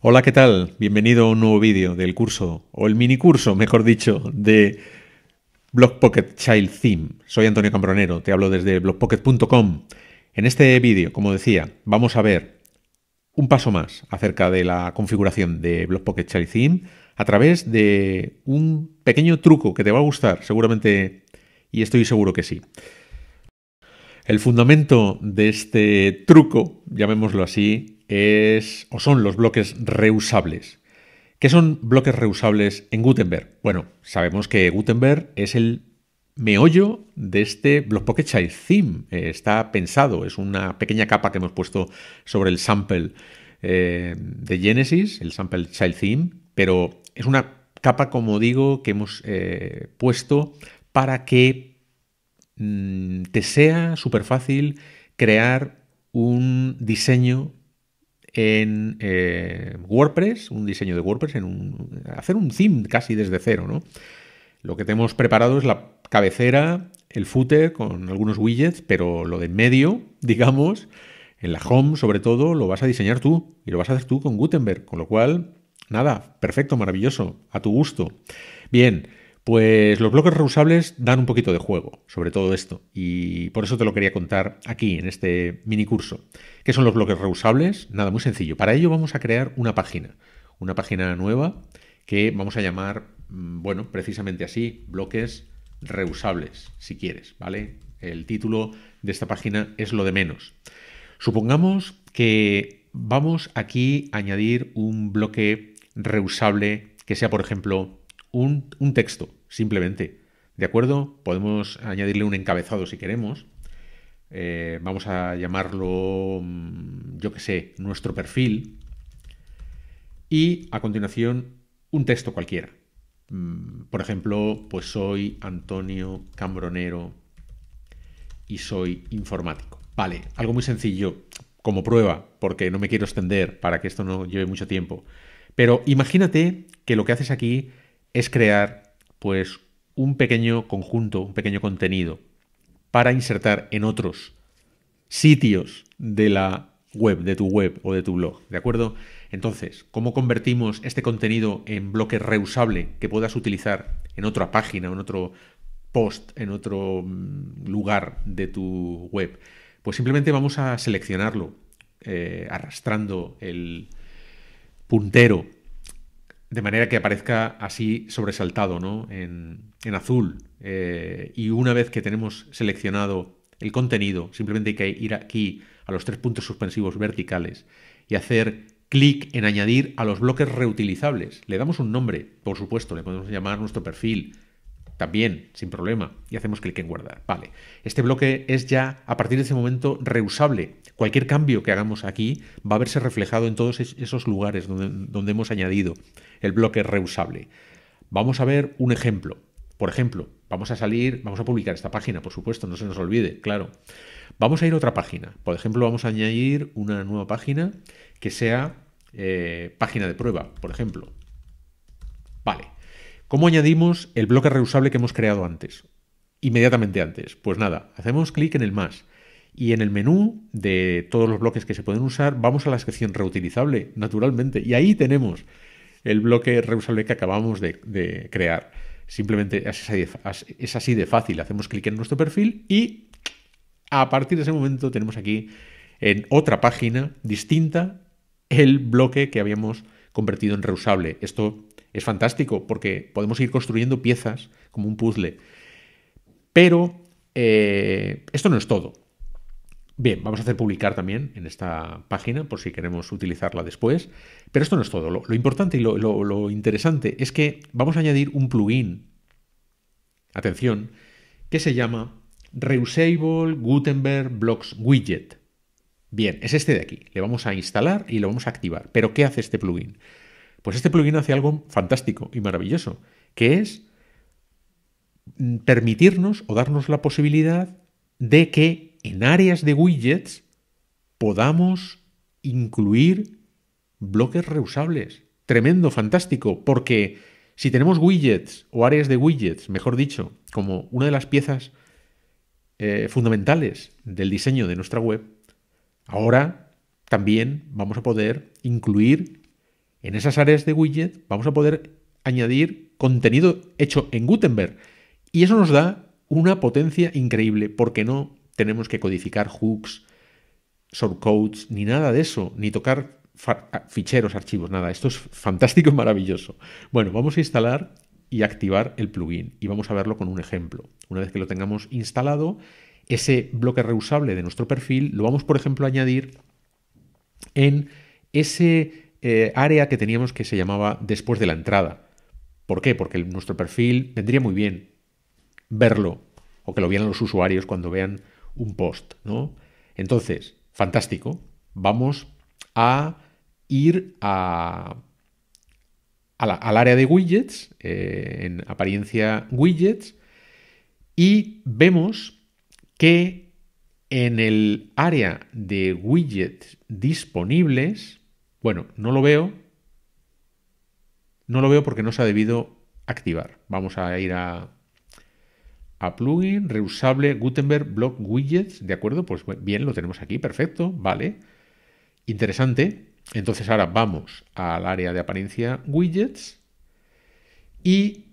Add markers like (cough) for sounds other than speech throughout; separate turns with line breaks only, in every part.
Hola, ¿qué tal? Bienvenido a un nuevo vídeo del curso, o el mini curso, mejor dicho, de block Child Theme. Soy Antonio Cambronero, te hablo desde BlockPocket.com. En este vídeo, como decía, vamos a ver un paso más acerca de la configuración de block Child Theme a través de un pequeño truco que te va a gustar, seguramente, y estoy seguro que sí. El fundamento de este truco, llamémoslo así, es, o son los bloques reusables. ¿Qué son bloques reusables en Gutenberg? Bueno, sabemos que Gutenberg es el meollo de este Pocket Child Theme. Eh, está pensado, es una pequeña capa que hemos puesto sobre el sample eh, de Genesis, el sample Child Theme, pero es una capa, como digo, que hemos eh, puesto para que mm, te sea súper fácil crear un diseño en eh, WordPress, un diseño de WordPress, en hacer un theme casi desde cero. ¿no? Lo que tenemos preparado es la cabecera, el footer con algunos widgets, pero lo de medio, (laughs) digamos, en la home sobre todo, lo vas a diseñar tú y lo vas a hacer tú con Gutenberg, con lo cual, nada, perfecto, maravilloso, a tu gusto. Bien, pues los bloques reusables dan un poquito de juego sobre todo esto y por eso te lo quería contar aquí en este mini curso. ¿Qué son los bloques reusables? Nada, muy sencillo. Para ello vamos a crear una página, una página nueva que vamos a llamar, mm, bueno, precisamente así, bloques reusables, si quieres, ¿vale? El título de esta página es lo de menos. Supongamos que vamos aquí a añadir un bloque reusable que sea, por ejemplo, un, un texto, simplemente. ¿De acuerdo? Podemos añadirle un encabezado si queremos. Eh, vamos a llamarlo, mm, yo que sé, nuestro perfil. Y a continuación, un texto cualquiera. Mm, por ejemplo, pues soy Antonio Cambronero y soy informático. Vale, algo muy sencillo, como prueba, porque no me quiero extender para que esto no lleve mucho tiempo. Pero imagínate que lo que haces aquí es crear pues un pequeño conjunto, un pequeño contenido para insertar en otros sitios de la web, de tu web o de tu blog, ¿de acuerdo? Entonces, ¿cómo convertimos este contenido en bloque reusable que puedas utilizar en otra página, en otro post, en otro mm, lugar de tu web? Pues simplemente vamos a seleccionarlo eh, arrastrando el puntero de manera que aparezca así sobresaltado, ¿no? En, azul. Eh, y una vez que tenemos seleccionado el contenido, simplemente hay que ir aquí a los tres puntos suspensivos verticales y hacer clic en añadir a los bloques reutilizables. Le damos un nombre, por supuesto, le podemos llamar nuestro perfil también, sin problema, y hacemos clic en guardar. Vale, este bloque es ya a partir de ese momento reusable cualquier cambio que hagamos aquí va a verse reflejado en todos esos lugares donde, hemos añadido el bloque reusable. Vamos a ver un ejemplo. Por ejemplo, vamos a salir, vamos a publicar esta página, por supuesto, no se nos olvide, claro. Vamos a ir a otra página. Por ejemplo, vamos a añadir una nueva página que sea eh, página de prueba, por ejemplo. Vale. ¿Cómo añadimos el bloque reusable que hemos creado antes? Inmediatamente antes. Pues nada, hacemos clic en el más. Y en el menú de todos los bloques que se pueden usar, vamos a la sección reutilizable, naturalmente. Y ahí tenemos el bloque reusable que acabamos de, crear. Simplemente es así, de, fácil. Hacemos clic en nuestro perfil y a partir de ese momento tenemos aquí en otra página distinta el bloque que habíamos convertido en reusable. Esto es fantástico porque podemos ir construyendo piezas como un puzzle. Pero eh, esto no es todo. Bien, vamos a hacer publicar también en esta página por si queremos utilizarla después. Pero esto no es todo. Lo, importante y lo, lo interesante es que vamos a añadir un plugin, atención, que se llama Reusable Gutenberg Blocks Widget. Bien, es este de aquí. Le vamos a instalar y lo vamos a activar. Pero ¿qué hace este plugin? Pues este plugin hace algo fantástico y maravilloso, que es mm, permitirnos o darnos la posibilidad de que en áreas de widgets podamos incluir bloques reusables. Tremendo, fantástico, porque si tenemos widgets o áreas de widgets, mejor dicho, como una de las piezas eh, fundamentales del diseño de nuestra web, ahora también vamos a poder incluir en esas áreas de widget, vamos a poder añadir contenido hecho en Gutenberg. Y eso nos da una potencia increíble, porque no tenemos que codificar hooks, shortcodes, ni nada de eso, ni tocar ficheros, archivos, nada. Esto es fantástico y (laughs) maravilloso. Bueno, vamos a instalar y activar el plugin y vamos a verlo con un ejemplo. Una vez que lo tengamos instalado, ese bloque reusable de nuestro perfil lo vamos, por ejemplo, a añadir en ese eh, área que teníamos que se llamaba después de la entrada. ¿Por qué? Porque nuestro perfil vendría muy bien verlo o que lo vieran los usuarios cuando vean un post, ¿no? Entonces, fantástico, vamos a ir a, al área de widgets, eh, en apariencia widgets, y vemos que en el área de widgets disponibles, bueno, no lo veo, no lo veo porque no se ha debido activar. Vamos a ir a a plugin, reusable, Gutenberg, block widgets, ¿de acuerdo? Pues bien, lo tenemos aquí, perfecto, vale. Interesante. Entonces ahora vamos al área de apariencia widgets y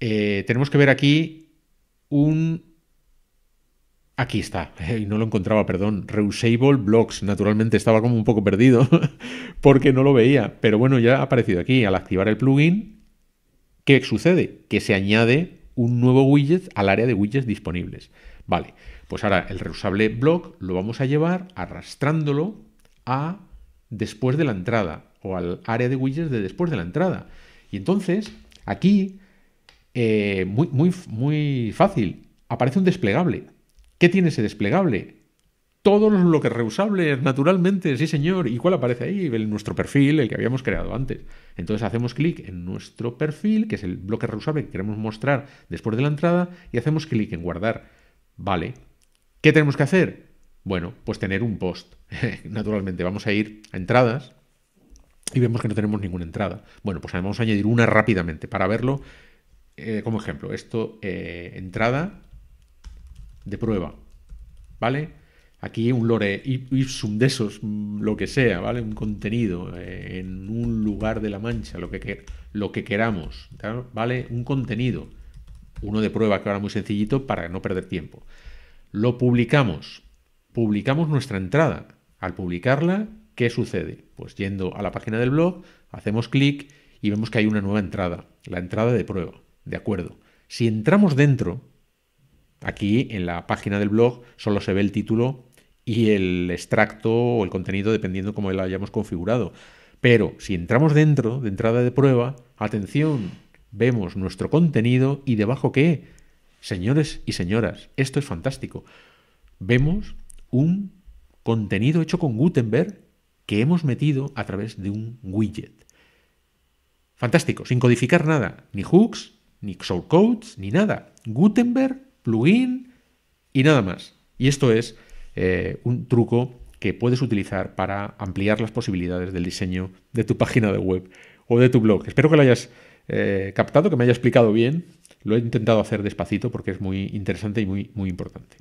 eh, tenemos que ver aquí un... Aquí está, (laughs) no lo encontraba, perdón, reusable blocks. Naturalmente estaba como un poco perdido (laughs) porque no lo veía, pero bueno, ya ha aparecido aquí. Al activar el plugin, ¿qué sucede? Que se añade un nuevo widget al área de widgets disponibles. Vale, pues ahora el reusable blog lo vamos a llevar arrastrándolo a después de la entrada o al área de widgets de después de la entrada. Y entonces, aquí, eh, muy, muy, muy fácil, aparece un desplegable. ¿Qué tiene ese desplegable? Todos los bloques reusables, naturalmente, sí señor. ¿Y cuál aparece ahí? nuestro perfil, el que habíamos creado antes. Entonces hacemos clic en nuestro perfil, que es el bloque reusable que queremos mostrar después de la entrada, y hacemos clic en guardar. Vale. ¿Qué tenemos que hacer? Bueno, pues tener un post. (laughs) naturalmente, vamos a ir a entradas y vemos que no tenemos ninguna entrada. Bueno, pues vamos a añadir una rápidamente para verlo. Eh, como ejemplo, esto, eh, entrada de prueba. ¿Vale? aquí un lore ipsum de esos, mm, lo que sea, ¿vale? Un contenido eh, en un lugar de la mancha, lo que, lo que queramos, ¿vale? Un contenido, uno de prueba que ahora muy sencillito para no perder tiempo. Lo publicamos, publicamos nuestra entrada. Al publicarla, ¿qué sucede? Pues yendo a la página del blog, hacemos clic y vemos que hay una nueva entrada, la entrada de prueba, ¿de acuerdo? Si entramos dentro, aquí en la página del blog solo se ve el título y el extracto o el contenido dependiendo cómo lo hayamos configurado. Pero si entramos dentro, de entrada de prueba, atención, vemos nuestro contenido y debajo qué. Señores y señoras, esto es fantástico. Vemos un contenido hecho con Gutenberg que hemos metido a través de un widget. Fantástico, sin codificar nada, ni hooks, ni source codes, ni nada. Gutenberg, plugin y nada más. Y esto es eh, un truco que puedes utilizar para ampliar las posibilidades del diseño de tu página de web o de tu blog. Espero que lo hayas eh, captado, que me haya explicado bien. Lo he intentado hacer despacito porque es muy interesante y muy, muy importante.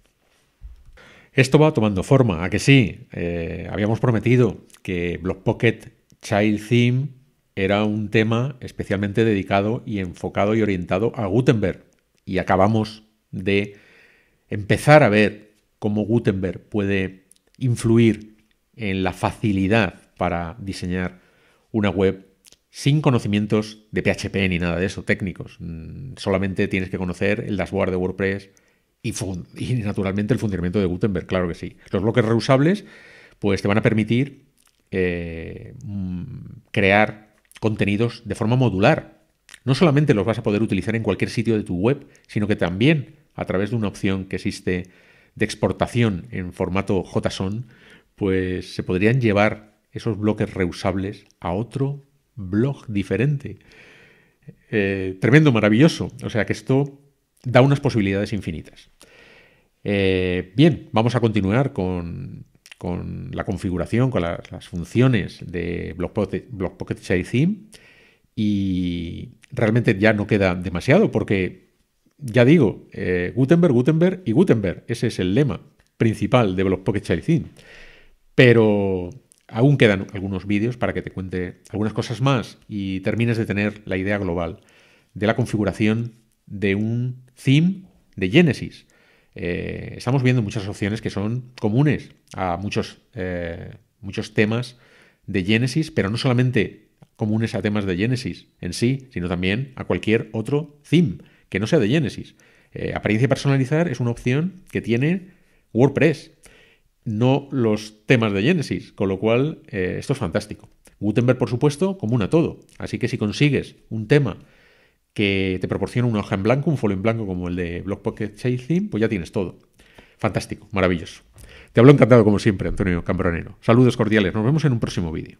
Esto va tomando forma, a que sí. Eh, habíamos prometido que Blog Pocket Child Theme era un tema especialmente dedicado y enfocado y orientado a Gutenberg. Y acabamos de empezar a ver cómo Gutenberg puede influir en la facilidad para diseñar una web sin conocimientos de PHP ni nada de eso, técnicos. Mm, solamente tienes que conocer el dashboard de WordPress y, naturalmente el funcionamiento de Gutenberg, claro que sí. Los bloques reusables pues te van a permitir eh, mm, crear contenidos de forma modular. No solamente los vas a poder utilizar en cualquier sitio de tu web, sino que también a través de una opción que existe de exportación en formato JSON, pues se podrían llevar esos bloques reusables a otro blog diferente. Eh, tremendo, maravilloso. O sea que esto da unas posibilidades infinitas. Eh, bien, vamos a continuar con, la configuración, con las funciones de Blockpocket, Y realmente ya no queda demasiado porque ya digo, eh, Gutenberg, Gutenberg y Gutenberg. Ese es el lema principal de Pocket Theme. Pero aún quedan algunos vídeos para que te cuente algunas cosas más y termines de tener la idea global de la configuración de un theme de Genesis. Eh, estamos viendo muchas opciones que son comunes a muchos, eh, muchos temas de Genesis, pero no solamente comunes a temas de Genesis en sí, sino también a cualquier otro theme que no sea de Genesis. Eh, apariencia personalizar es una opción que tiene WordPress, no los temas de Genesis, con lo cual eh, esto es fantástico. Gutenberg, por supuesto, común a todo. Así que si consigues un tema que te proporciona una hoja en blanco, un folio en blanco como el de Block Pocket Chasing, pues ya tienes todo. Fantástico, maravilloso. Te hablo encantado como siempre, Antonio Cambronero. Saludos cordiales, nos vemos en un próximo vídeo.